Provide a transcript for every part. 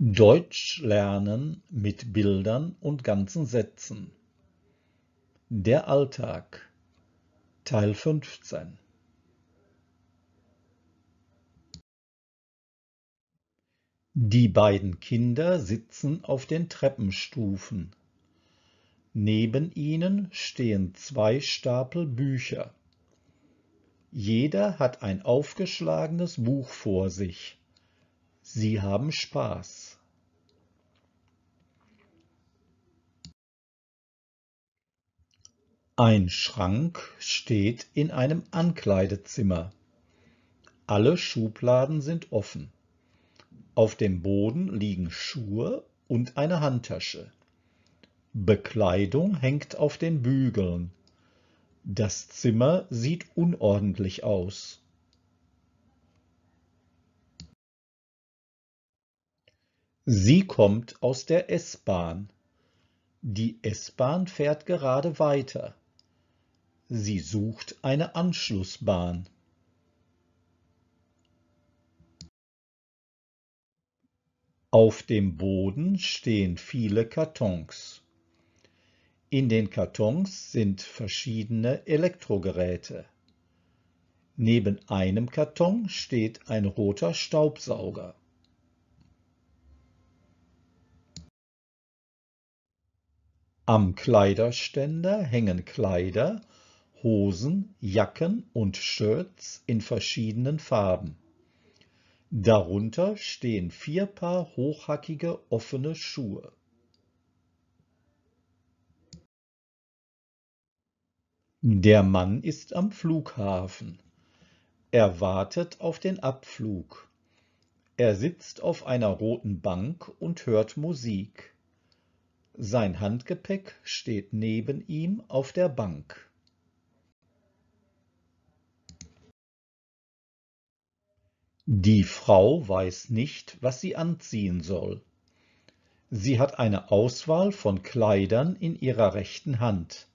Deutsch lernen mit Bildern und ganzen Sätzen. Der Alltag Teil 15 Die beiden Kinder sitzen auf den Treppenstufen. Neben ihnen stehen zwei Stapel Bücher. Jeder hat ein aufgeschlagenes Buch vor sich. Sie haben Spaß. Ein Schrank steht in einem Ankleidezimmer. Alle Schubladen sind offen. Auf dem Boden liegen Schuhe und eine Handtasche. Bekleidung hängt auf den Bügeln. Das Zimmer sieht unordentlich aus. Sie kommt aus der S-Bahn. Die S-Bahn fährt gerade weiter. Sie sucht eine Anschlussbahn. Auf dem Boden stehen viele Kartons. In den Kartons sind verschiedene Elektrogeräte. Neben einem Karton steht ein roter Staubsauger. Am Kleiderständer hängen Kleider Hosen, Jacken und Shirts in verschiedenen Farben. Darunter stehen vier Paar hochhackige offene Schuhe. Der Mann ist am Flughafen. Er wartet auf den Abflug. Er sitzt auf einer roten Bank und hört Musik. Sein Handgepäck steht neben ihm auf der Bank. Die Frau weiß nicht, was sie anziehen soll. Sie hat eine Auswahl von Kleidern in ihrer rechten Hand.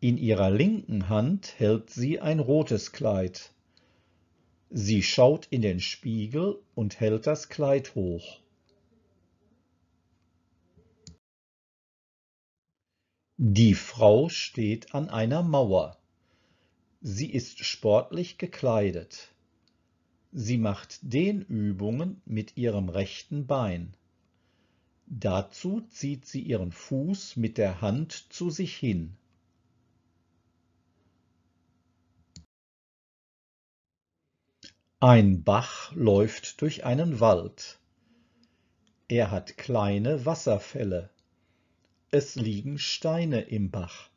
In ihrer linken Hand hält sie ein rotes Kleid. Sie schaut in den Spiegel und hält das Kleid hoch. Die Frau steht an einer Mauer. Sie ist sportlich gekleidet. Sie macht Dehnübungen mit ihrem rechten Bein. Dazu zieht sie ihren Fuß mit der Hand zu sich hin. Ein Bach läuft durch einen Wald. Er hat kleine Wasserfälle. Es liegen Steine im Bach.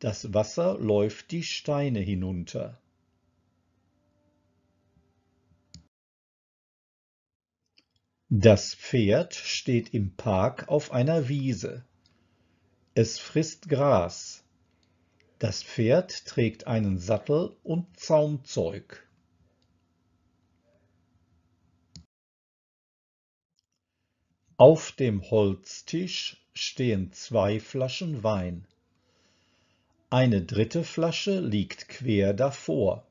Das Wasser läuft die Steine hinunter. Das Pferd steht im Park auf einer Wiese. Es frisst Gras. Das Pferd trägt einen Sattel und Zaumzeug. Auf dem Holztisch stehen zwei Flaschen Wein. Eine dritte Flasche liegt quer davor.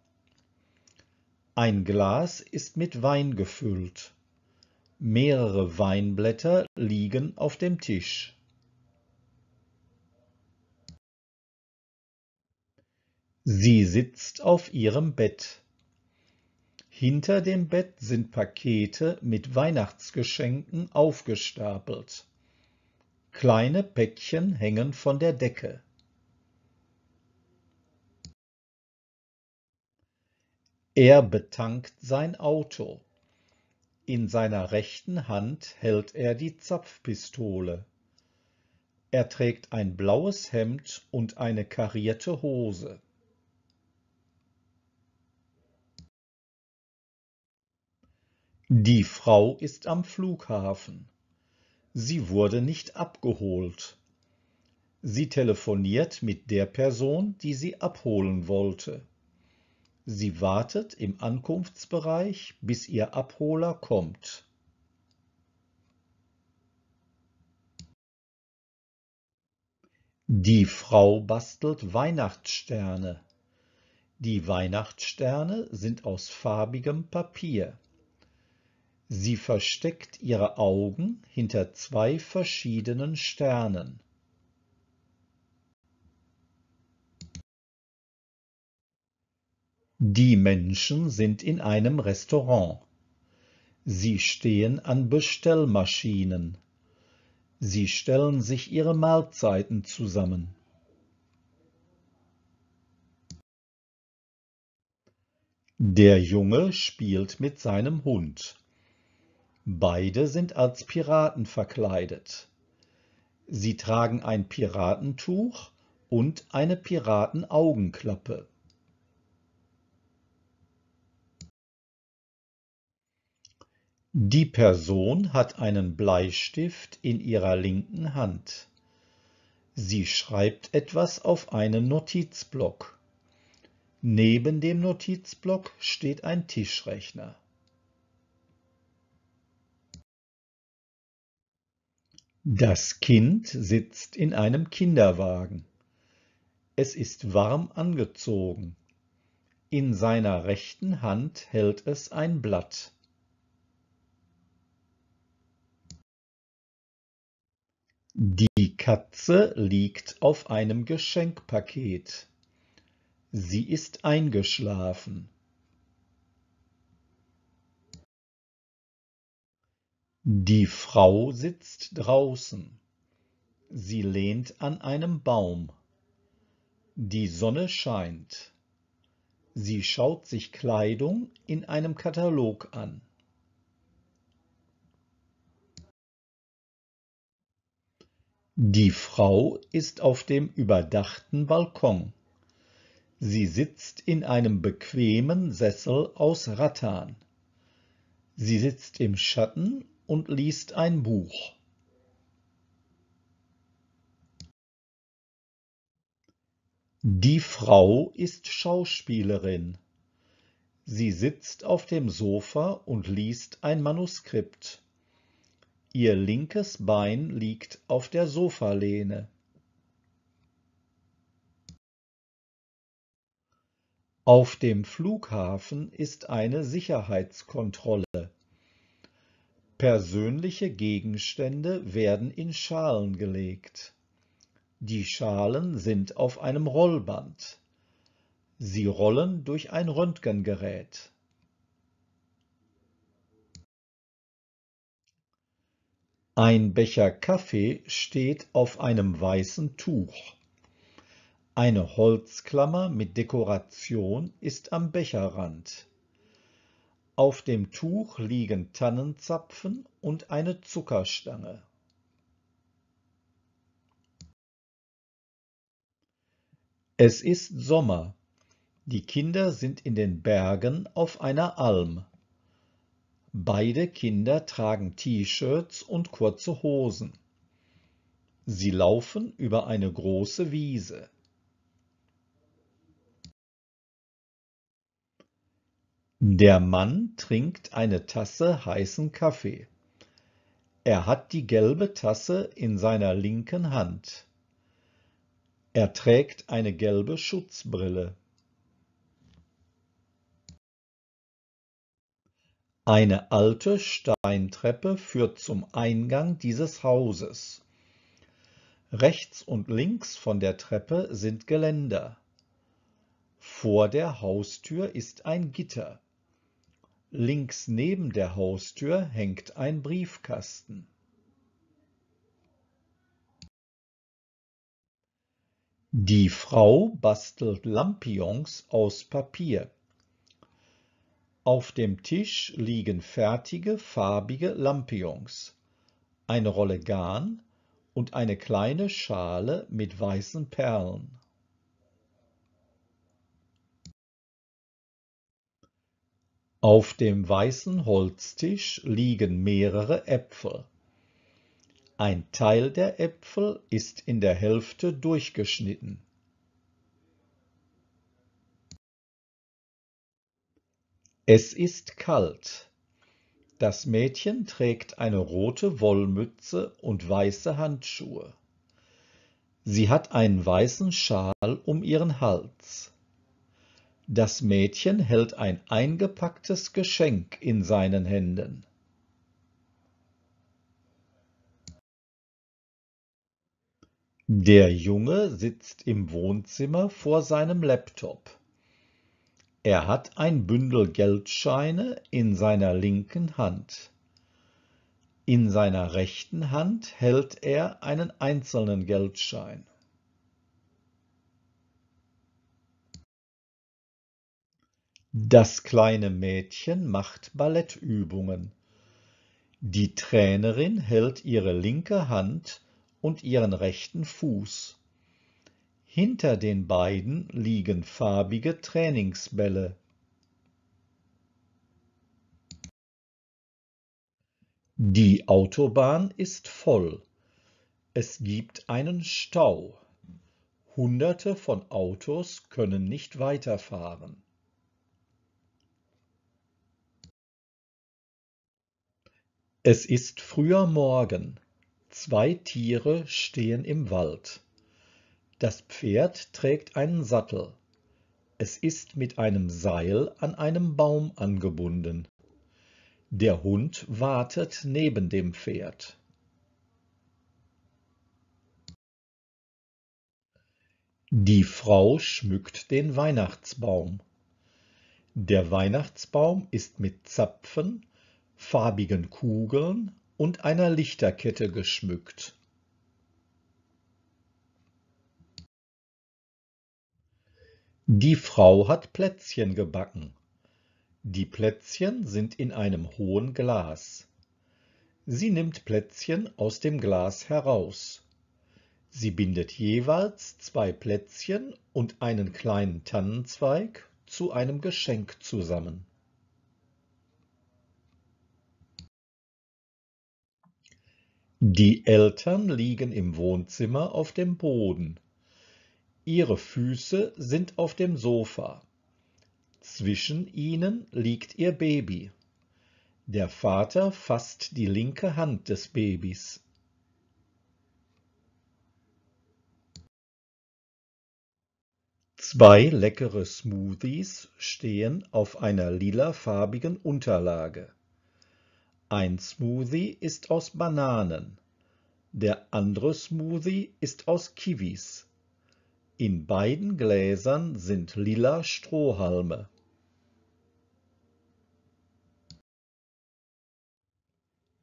Ein Glas ist mit Wein gefüllt. Mehrere Weinblätter liegen auf dem Tisch. Sie sitzt auf ihrem Bett. Hinter dem Bett sind Pakete mit Weihnachtsgeschenken aufgestapelt. Kleine Päckchen hängen von der Decke. Er betankt sein Auto. In seiner rechten Hand hält er die Zapfpistole. Er trägt ein blaues Hemd und eine karierte Hose. Die Frau ist am Flughafen. Sie wurde nicht abgeholt. Sie telefoniert mit der Person, die sie abholen wollte. Sie wartet im Ankunftsbereich, bis ihr Abholer kommt. Die Frau bastelt Weihnachtssterne. Die Weihnachtssterne sind aus farbigem Papier. Sie versteckt ihre Augen hinter zwei verschiedenen Sternen. Die Menschen sind in einem Restaurant. Sie stehen an Bestellmaschinen. Sie stellen sich ihre Mahlzeiten zusammen. Der Junge spielt mit seinem Hund. Beide sind als Piraten verkleidet. Sie tragen ein Piratentuch und eine Piratenaugenklappe. Die Person hat einen Bleistift in ihrer linken Hand. Sie schreibt etwas auf einen Notizblock. Neben dem Notizblock steht ein Tischrechner. Das Kind sitzt in einem Kinderwagen. Es ist warm angezogen. In seiner rechten Hand hält es ein Blatt. Die Katze liegt auf einem Geschenkpaket. Sie ist eingeschlafen. Die Frau sitzt draußen. Sie lehnt an einem Baum. Die Sonne scheint. Sie schaut sich Kleidung in einem Katalog an. Die Frau ist auf dem überdachten Balkon. Sie sitzt in einem bequemen Sessel aus Rattan. Sie sitzt im Schatten und liest ein Buch. Die Frau ist Schauspielerin. Sie sitzt auf dem Sofa und liest ein Manuskript. Ihr linkes Bein liegt auf der Sofalehne. Auf dem Flughafen ist eine Sicherheitskontrolle. Persönliche Gegenstände werden in Schalen gelegt. Die Schalen sind auf einem Rollband. Sie rollen durch ein Röntgengerät. Ein Becher Kaffee steht auf einem weißen Tuch. Eine Holzklammer mit Dekoration ist am Becherrand. Auf dem Tuch liegen Tannenzapfen und eine Zuckerstange. Es ist Sommer. Die Kinder sind in den Bergen auf einer Alm. Beide Kinder tragen T-Shirts und kurze Hosen. Sie laufen über eine große Wiese. Der Mann trinkt eine Tasse heißen Kaffee. Er hat die gelbe Tasse in seiner linken Hand. Er trägt eine gelbe Schutzbrille. Eine alte Steintreppe führt zum Eingang dieses Hauses. Rechts und links von der Treppe sind Geländer. Vor der Haustür ist ein Gitter. Links neben der Haustür hängt ein Briefkasten. Die Frau bastelt Lampions aus Papier. Auf dem Tisch liegen fertige farbige Lampions, eine Rolle Garn und eine kleine Schale mit weißen Perlen. Auf dem weißen Holztisch liegen mehrere Äpfel. Ein Teil der Äpfel ist in der Hälfte durchgeschnitten. Es ist kalt. Das Mädchen trägt eine rote Wollmütze und weiße Handschuhe. Sie hat einen weißen Schal um ihren Hals. Das Mädchen hält ein eingepacktes Geschenk in seinen Händen. Der Junge sitzt im Wohnzimmer vor seinem Laptop. Er hat ein Bündel Geldscheine in seiner linken Hand. In seiner rechten Hand hält er einen einzelnen Geldschein. Das kleine Mädchen macht Ballettübungen. Die Trainerin hält ihre linke Hand und ihren rechten Fuß. Hinter den beiden liegen farbige Trainingsbälle. Die Autobahn ist voll. Es gibt einen Stau. Hunderte von Autos können nicht weiterfahren. Es ist früher Morgen. Zwei Tiere stehen im Wald. Das Pferd trägt einen Sattel. Es ist mit einem Seil an einem Baum angebunden. Der Hund wartet neben dem Pferd. Die Frau schmückt den Weihnachtsbaum. Der Weihnachtsbaum ist mit Zapfen, farbigen Kugeln und einer Lichterkette geschmückt. Die Frau hat Plätzchen gebacken. Die Plätzchen sind in einem hohen Glas. Sie nimmt Plätzchen aus dem Glas heraus. Sie bindet jeweils zwei Plätzchen und einen kleinen Tannenzweig zu einem Geschenk zusammen. Die Eltern liegen im Wohnzimmer auf dem Boden. Ihre Füße sind auf dem Sofa. Zwischen ihnen liegt ihr Baby. Der Vater fasst die linke Hand des Babys. Zwei leckere Smoothies stehen auf einer lilafarbigen Unterlage. Ein Smoothie ist aus Bananen, der andere Smoothie ist aus Kiwis. In beiden Gläsern sind lila Strohhalme.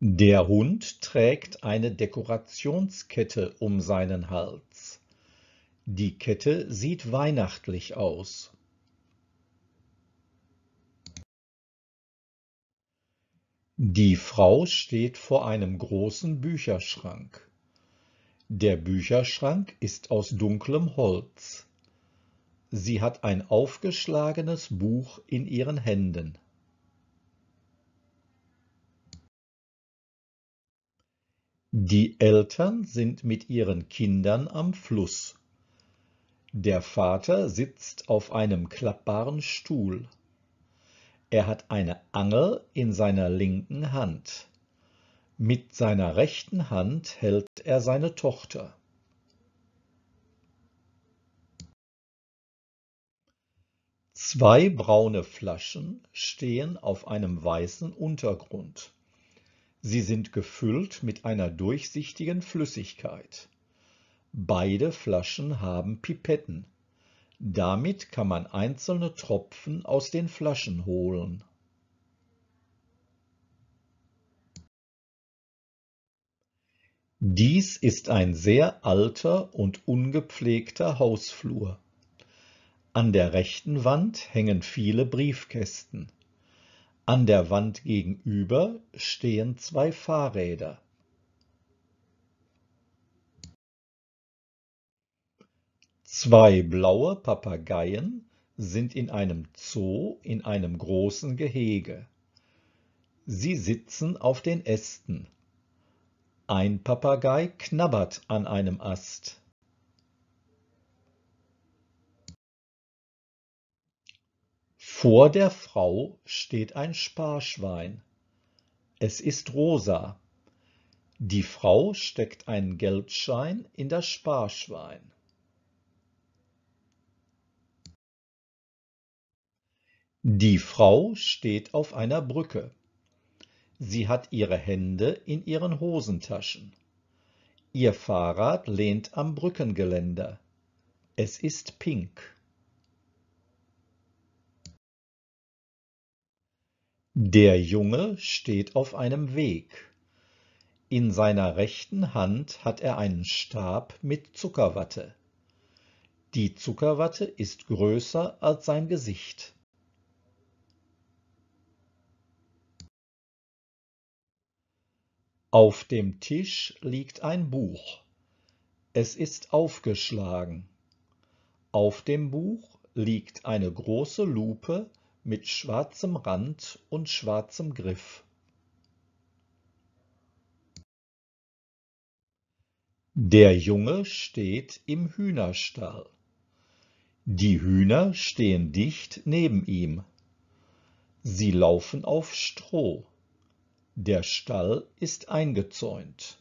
Der Hund trägt eine Dekorationskette um seinen Hals. Die Kette sieht weihnachtlich aus. Die Frau steht vor einem großen Bücherschrank. Der Bücherschrank ist aus dunklem Holz. Sie hat ein aufgeschlagenes Buch in ihren Händen. Die Eltern sind mit ihren Kindern am Fluss. Der Vater sitzt auf einem klappbaren Stuhl. Er hat eine Angel in seiner linken Hand. Mit seiner rechten Hand hält er seine Tochter. Zwei braune Flaschen stehen auf einem weißen Untergrund. Sie sind gefüllt mit einer durchsichtigen Flüssigkeit. Beide Flaschen haben Pipetten. Damit kann man einzelne Tropfen aus den Flaschen holen. Dies ist ein sehr alter und ungepflegter Hausflur. An der rechten Wand hängen viele Briefkästen. An der Wand gegenüber stehen zwei Fahrräder. Zwei blaue Papageien sind in einem Zoo in einem großen Gehege. Sie sitzen auf den Ästen. Ein Papagei knabbert an einem Ast. Vor der Frau steht ein Sparschwein. Es ist rosa. Die Frau steckt einen Geldschein in das Sparschwein. Die Frau steht auf einer Brücke. Sie hat ihre Hände in ihren Hosentaschen. Ihr Fahrrad lehnt am Brückengeländer. Es ist pink. Der Junge steht auf einem Weg. In seiner rechten Hand hat er einen Stab mit Zuckerwatte. Die Zuckerwatte ist größer als sein Gesicht. Auf dem Tisch liegt ein Buch. Es ist aufgeschlagen. Auf dem Buch liegt eine große Lupe mit schwarzem Rand und schwarzem Griff. Der Junge steht im Hühnerstall. Die Hühner stehen dicht neben ihm. Sie laufen auf Stroh. Der Stall ist eingezäunt.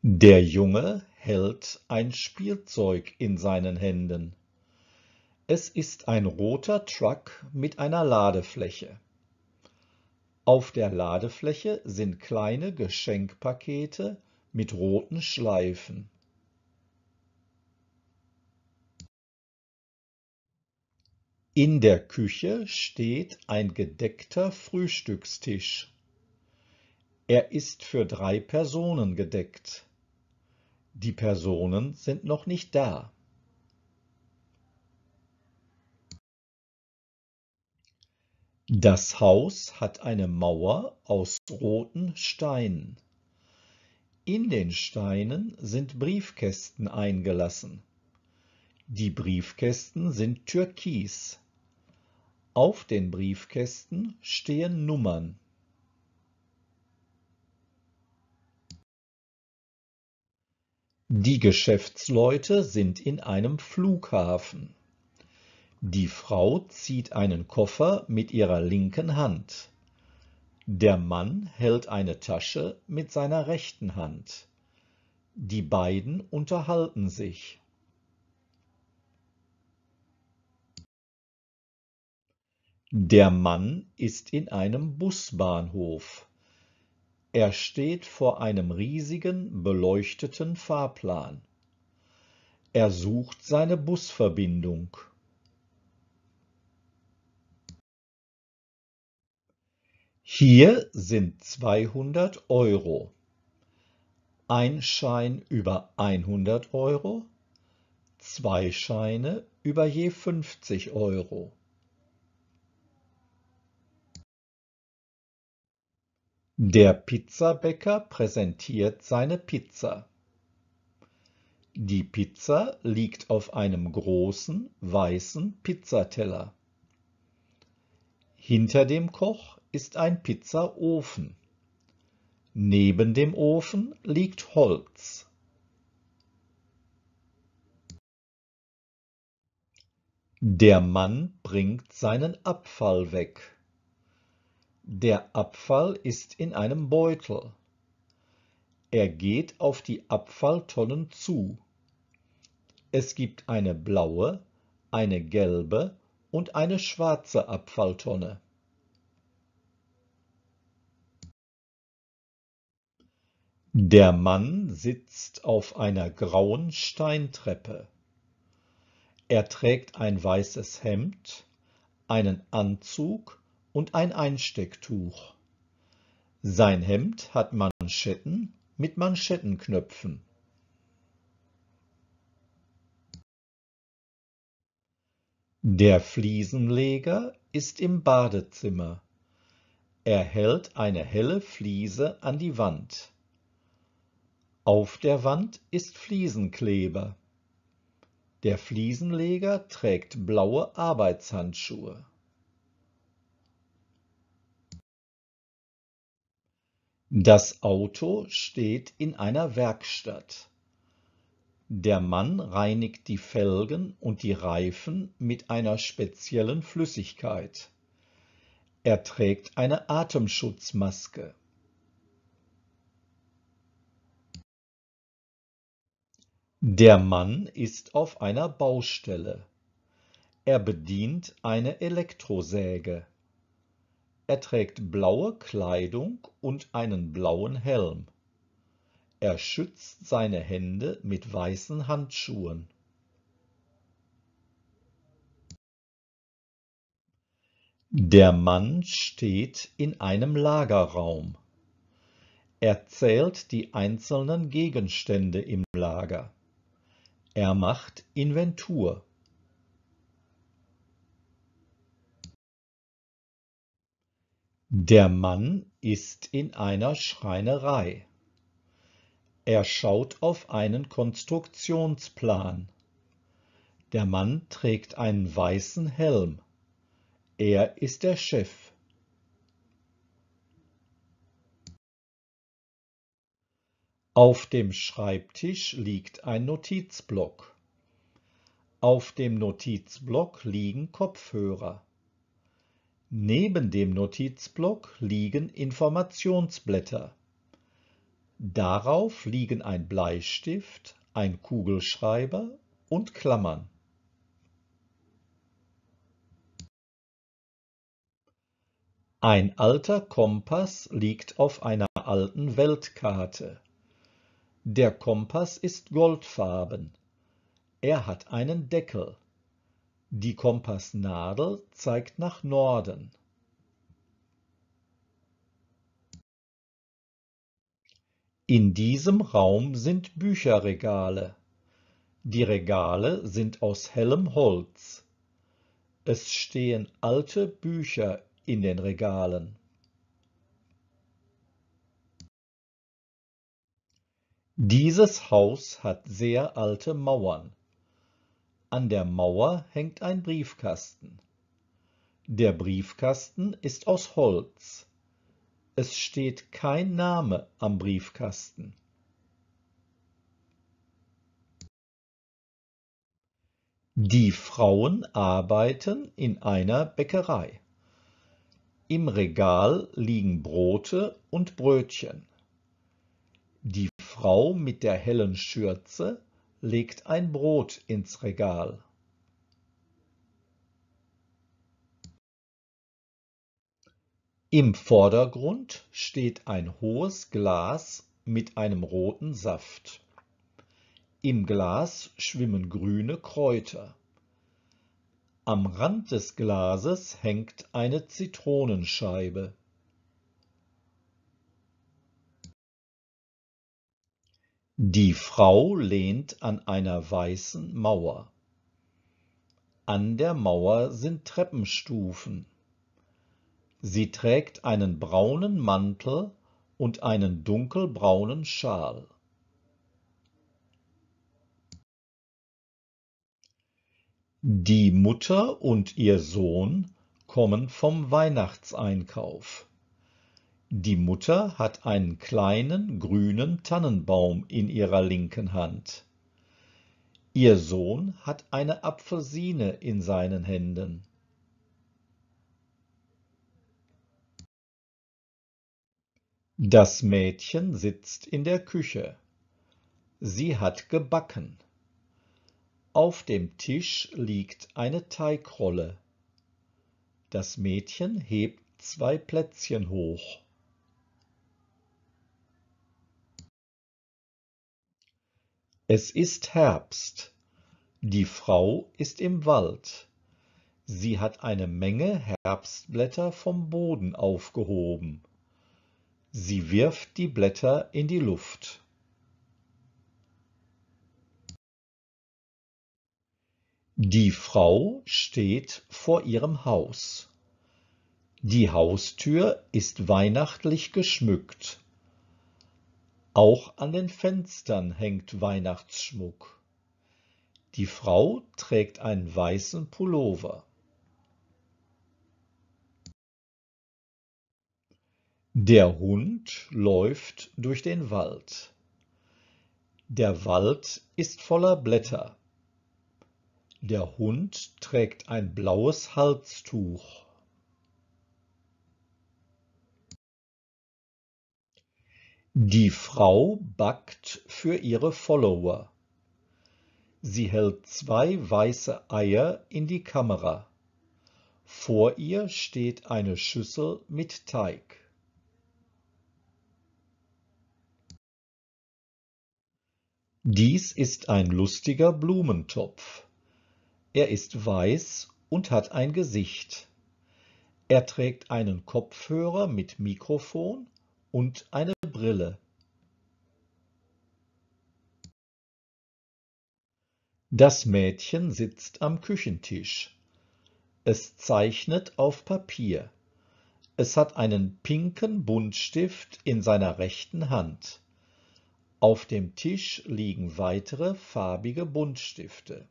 Der Junge hält ein Spielzeug in seinen Händen. Es ist ein roter Truck mit einer Ladefläche. Auf der Ladefläche sind kleine Geschenkpakete mit roten Schleifen. In der Küche steht ein gedeckter Frühstückstisch. Er ist für drei Personen gedeckt. Die Personen sind noch nicht da. Das Haus hat eine Mauer aus roten Steinen. In den Steinen sind Briefkästen eingelassen. Die Briefkästen sind türkis. Auf den Briefkästen stehen Nummern. Die Geschäftsleute sind in einem Flughafen. Die Frau zieht einen Koffer mit ihrer linken Hand. Der Mann hält eine Tasche mit seiner rechten Hand. Die beiden unterhalten sich. Der Mann ist in einem Busbahnhof. Er steht vor einem riesigen, beleuchteten Fahrplan. Er sucht seine Busverbindung. Hier sind 200 Euro. Ein Schein über 100 Euro, zwei Scheine über je 50 Euro. Der Pizzabäcker präsentiert seine Pizza. Die Pizza liegt auf einem großen, weißen Pizzateller. Hinter dem Koch ist ein Pizzaofen. Neben dem Ofen liegt Holz. Der Mann bringt seinen Abfall weg. Der Abfall ist in einem Beutel. Er geht auf die Abfalltonnen zu. Es gibt eine blaue, eine gelbe und eine schwarze Abfalltonne. Der Mann sitzt auf einer grauen Steintreppe. Er trägt ein weißes Hemd, einen Anzug und und ein Einstecktuch. Sein Hemd hat Manschetten mit Manschettenknöpfen. Der Fliesenleger ist im Badezimmer. Er hält eine helle Fliese an die Wand. Auf der Wand ist Fliesenkleber. Der Fliesenleger trägt blaue Arbeitshandschuhe. Das Auto steht in einer Werkstatt. Der Mann reinigt die Felgen und die Reifen mit einer speziellen Flüssigkeit. Er trägt eine Atemschutzmaske. Der Mann ist auf einer Baustelle. Er bedient eine Elektrosäge. Er trägt blaue Kleidung und einen blauen Helm. Er schützt seine Hände mit weißen Handschuhen. Der Mann steht in einem Lagerraum. Er zählt die einzelnen Gegenstände im Lager. Er macht Inventur. Der Mann ist in einer Schreinerei. Er schaut auf einen Konstruktionsplan. Der Mann trägt einen weißen Helm. Er ist der Chef. Auf dem Schreibtisch liegt ein Notizblock. Auf dem Notizblock liegen Kopfhörer. Neben dem Notizblock liegen Informationsblätter. Darauf liegen ein Bleistift, ein Kugelschreiber und Klammern. Ein alter Kompass liegt auf einer alten Weltkarte. Der Kompass ist goldfarben. Er hat einen Deckel. Die Kompassnadel zeigt nach Norden. In diesem Raum sind Bücherregale. Die Regale sind aus hellem Holz. Es stehen alte Bücher in den Regalen. Dieses Haus hat sehr alte Mauern. An der Mauer hängt ein Briefkasten. Der Briefkasten ist aus Holz. Es steht kein Name am Briefkasten. Die Frauen arbeiten in einer Bäckerei. Im Regal liegen Brote und Brötchen. Die Frau mit der hellen Schürze legt ein Brot ins Regal. Im Vordergrund steht ein hohes Glas mit einem roten Saft. Im Glas schwimmen grüne Kräuter. Am Rand des Glases hängt eine Zitronenscheibe. Die Frau lehnt an einer weißen Mauer. An der Mauer sind Treppenstufen. Sie trägt einen braunen Mantel und einen dunkelbraunen Schal. Die Mutter und ihr Sohn kommen vom Weihnachtseinkauf. Die Mutter hat einen kleinen grünen Tannenbaum in ihrer linken Hand. Ihr Sohn hat eine Apfelsine in seinen Händen. Das Mädchen sitzt in der Küche. Sie hat gebacken. Auf dem Tisch liegt eine Teigrolle. Das Mädchen hebt zwei Plätzchen hoch. Es ist Herbst. Die Frau ist im Wald. Sie hat eine Menge Herbstblätter vom Boden aufgehoben. Sie wirft die Blätter in die Luft. Die Frau steht vor ihrem Haus. Die Haustür ist weihnachtlich geschmückt. Auch an den Fenstern hängt Weihnachtsschmuck. Die Frau trägt einen weißen Pullover. Der Hund läuft durch den Wald. Der Wald ist voller Blätter. Der Hund trägt ein blaues Halstuch. Die Frau backt für ihre Follower. Sie hält zwei weiße Eier in die Kamera. Vor ihr steht eine Schüssel mit Teig. Dies ist ein lustiger Blumentopf. Er ist weiß und hat ein Gesicht. Er trägt einen Kopfhörer mit Mikrofon und eine Brille. Das Mädchen sitzt am Küchentisch. Es zeichnet auf Papier. Es hat einen pinken Buntstift in seiner rechten Hand. Auf dem Tisch liegen weitere farbige Buntstifte.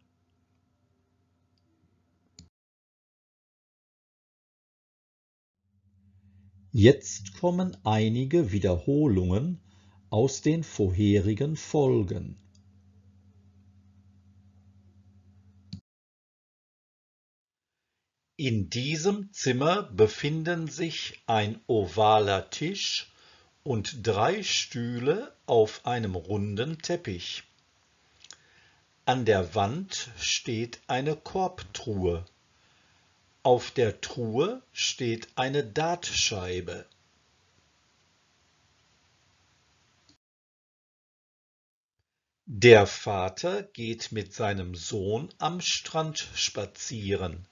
Jetzt kommen einige Wiederholungen aus den vorherigen Folgen. In diesem Zimmer befinden sich ein ovaler Tisch und drei Stühle auf einem runden Teppich. An der Wand steht eine Korbtruhe. Auf der Truhe steht eine Dartscheibe. Der Vater geht mit seinem Sohn am Strand spazieren.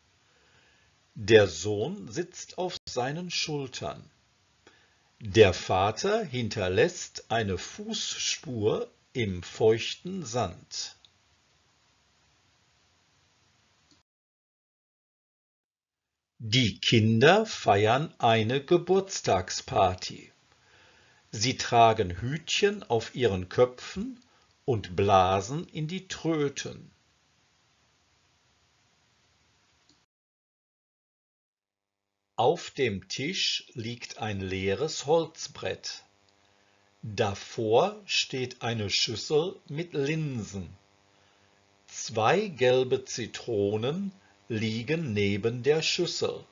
Der Sohn sitzt auf seinen Schultern. Der Vater hinterlässt eine Fußspur im feuchten Sand. Die Kinder feiern eine Geburtstagsparty. Sie tragen Hütchen auf ihren Köpfen und blasen in die Tröten. Auf dem Tisch liegt ein leeres Holzbrett. Davor steht eine Schüssel mit Linsen. Zwei gelbe Zitronen liegen neben der Schüssel.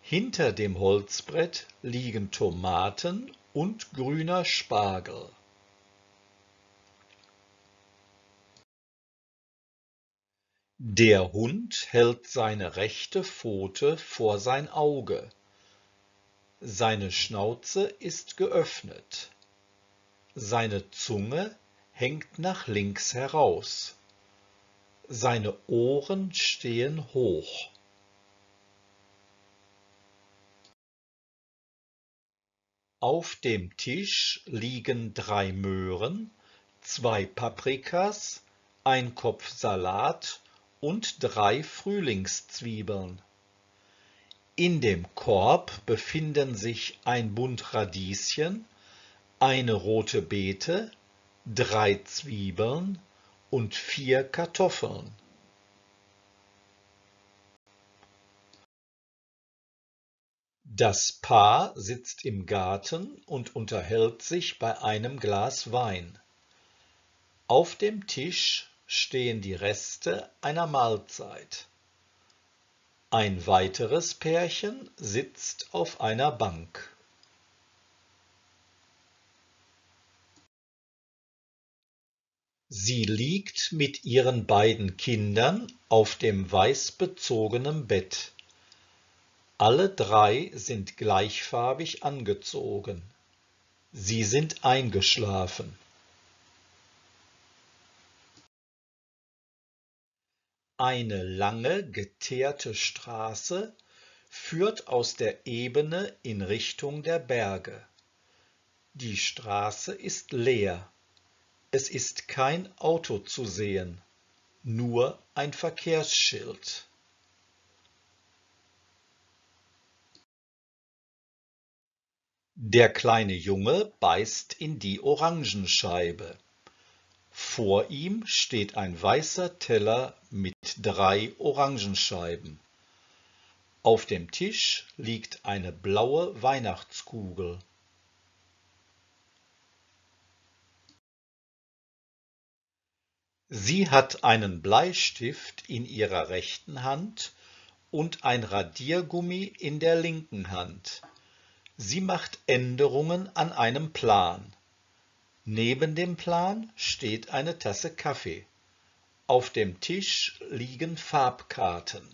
Hinter dem Holzbrett liegen Tomaten und grüner Spargel. Der Hund hält seine rechte Pfote vor sein Auge. Seine Schnauze ist geöffnet. Seine Zunge hängt nach links heraus. Seine Ohren stehen hoch. Auf dem Tisch liegen drei Möhren, zwei Paprikas, ein Kopf Salat und drei Frühlingszwiebeln. In dem Korb befinden sich ein Bund Radieschen, eine rote Beete, drei Zwiebeln, und vier Kartoffeln. Das Paar sitzt im Garten und unterhält sich bei einem Glas Wein. Auf dem Tisch stehen die Reste einer Mahlzeit. Ein weiteres Pärchen sitzt auf einer Bank. Sie liegt mit ihren beiden Kindern auf dem weiß bezogenen Bett. Alle drei sind gleichfarbig angezogen. Sie sind eingeschlafen. Eine lange geteerte Straße führt aus der Ebene in Richtung der Berge. Die Straße ist leer. Es ist kein Auto zu sehen, nur ein Verkehrsschild. Der kleine Junge beißt in die Orangenscheibe. Vor ihm steht ein weißer Teller mit drei Orangenscheiben. Auf dem Tisch liegt eine blaue Weihnachtskugel. Sie hat einen Bleistift in ihrer rechten Hand und ein Radiergummi in der linken Hand. Sie macht Änderungen an einem Plan. Neben dem Plan steht eine Tasse Kaffee. Auf dem Tisch liegen Farbkarten.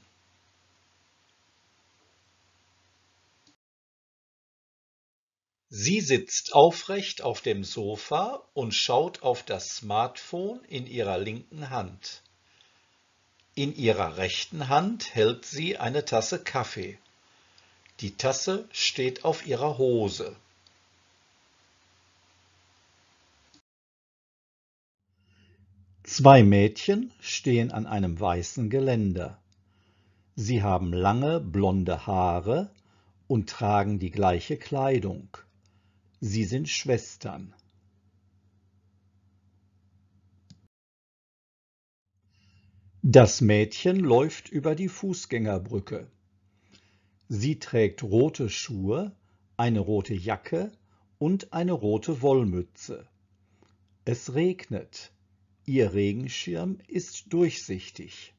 Sie sitzt aufrecht auf dem Sofa und schaut auf das Smartphone in ihrer linken Hand. In ihrer rechten Hand hält sie eine Tasse Kaffee. Die Tasse steht auf ihrer Hose. Zwei Mädchen stehen an einem weißen Geländer. Sie haben lange blonde Haare und tragen die gleiche Kleidung. Sie sind Schwestern. Das Mädchen läuft über die Fußgängerbrücke. Sie trägt rote Schuhe, eine rote Jacke und eine rote Wollmütze. Es regnet. Ihr Regenschirm ist durchsichtig.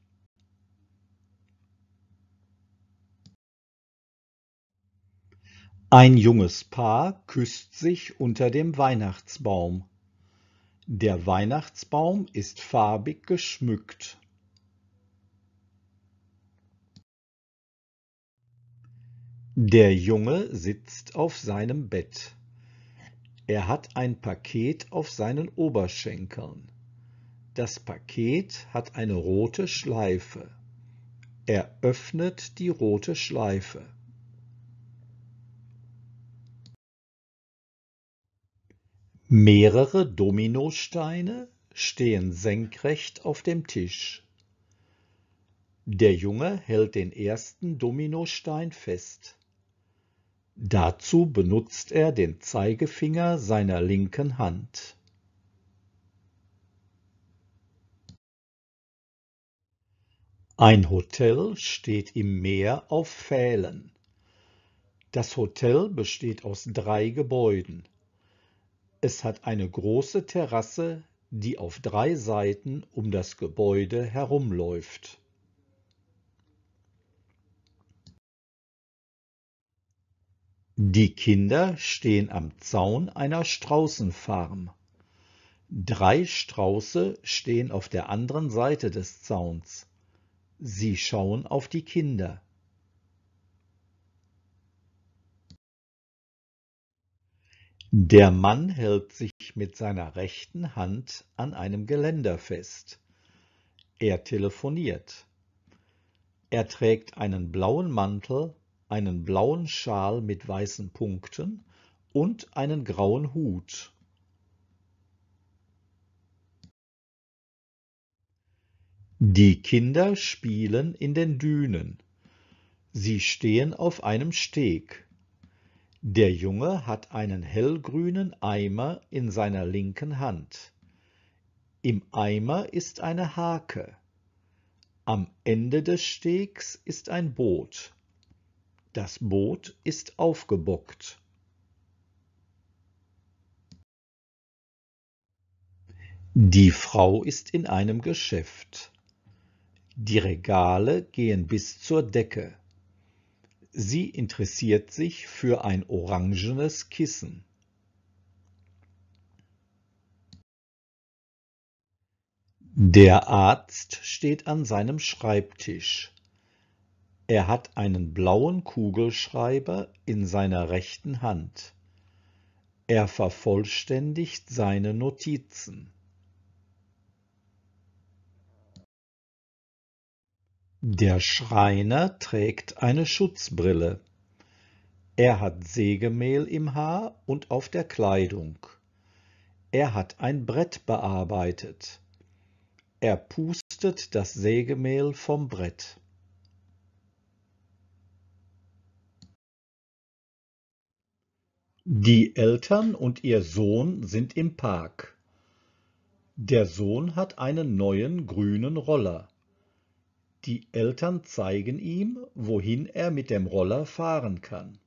Ein junges Paar küsst sich unter dem Weihnachtsbaum. Der Weihnachtsbaum ist farbig geschmückt. Der Junge sitzt auf seinem Bett. Er hat ein Paket auf seinen Oberschenkeln. Das Paket hat eine rote Schleife. Er öffnet die rote Schleife. Mehrere Dominosteine stehen senkrecht auf dem Tisch. Der Junge hält den ersten Dominostein fest. Dazu benutzt er den Zeigefinger seiner linken Hand. Ein Hotel steht im Meer auf Pfählen. Das Hotel besteht aus drei Gebäuden. Es hat eine große Terrasse, die auf drei Seiten um das Gebäude herumläuft. Die Kinder stehen am Zaun einer Straußenfarm. Drei Strauße stehen auf der anderen Seite des Zauns. Sie schauen auf die Kinder. Der Mann hält sich mit seiner rechten Hand an einem Geländer fest. Er telefoniert. Er trägt einen blauen Mantel, einen blauen Schal mit weißen Punkten und einen grauen Hut. Die Kinder spielen in den Dünen. Sie stehen auf einem Steg. Der Junge hat einen hellgrünen Eimer in seiner linken Hand. Im Eimer ist eine Hake. Am Ende des Stegs ist ein Boot. Das Boot ist aufgebockt. Die Frau ist in einem Geschäft. Die Regale gehen bis zur Decke. Sie interessiert sich für ein orangenes Kissen. Der Arzt steht an seinem Schreibtisch. Er hat einen blauen Kugelschreiber in seiner rechten Hand. Er vervollständigt seine Notizen. Der Schreiner trägt eine Schutzbrille. Er hat Sägemehl im Haar und auf der Kleidung. Er hat ein Brett bearbeitet. Er pustet das Sägemehl vom Brett. Die Eltern und ihr Sohn sind im Park. Der Sohn hat einen neuen grünen Roller. Die Eltern zeigen ihm, wohin er mit dem Roller fahren kann.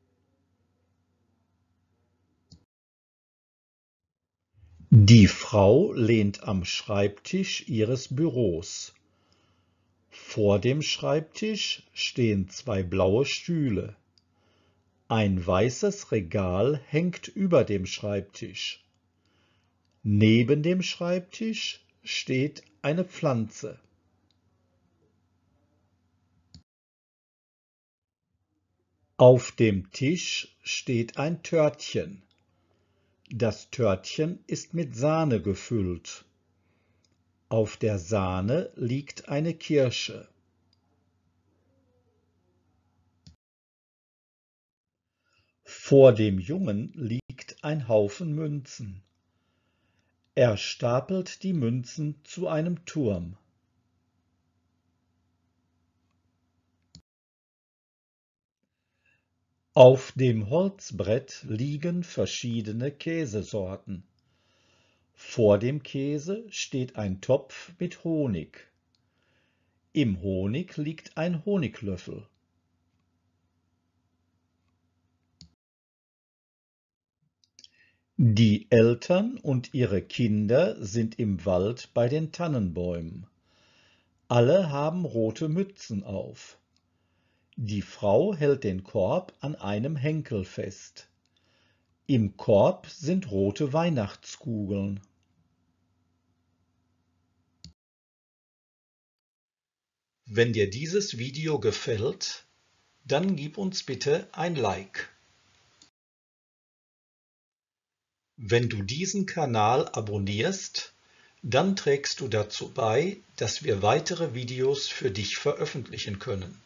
Die Frau lehnt am Schreibtisch ihres Büros. Vor dem Schreibtisch stehen zwei blaue Stühle. Ein weißes Regal hängt über dem Schreibtisch. Neben dem Schreibtisch steht eine Pflanze. Auf dem Tisch steht ein Törtchen. Das Törtchen ist mit Sahne gefüllt. Auf der Sahne liegt eine Kirsche. Vor dem Jungen liegt ein Haufen Münzen. Er stapelt die Münzen zu einem Turm. Auf dem Holzbrett liegen verschiedene Käsesorten. Vor dem Käse steht ein Topf mit Honig. Im Honig liegt ein Honiglöffel. Die Eltern und ihre Kinder sind im Wald bei den Tannenbäumen. Alle haben rote Mützen auf. Die Frau hält den Korb an einem Henkel fest. Im Korb sind rote Weihnachtskugeln. Wenn dir dieses Video gefällt, dann gib uns bitte ein Like. Wenn du diesen Kanal abonnierst, dann trägst du dazu bei, dass wir weitere Videos für dich veröffentlichen können.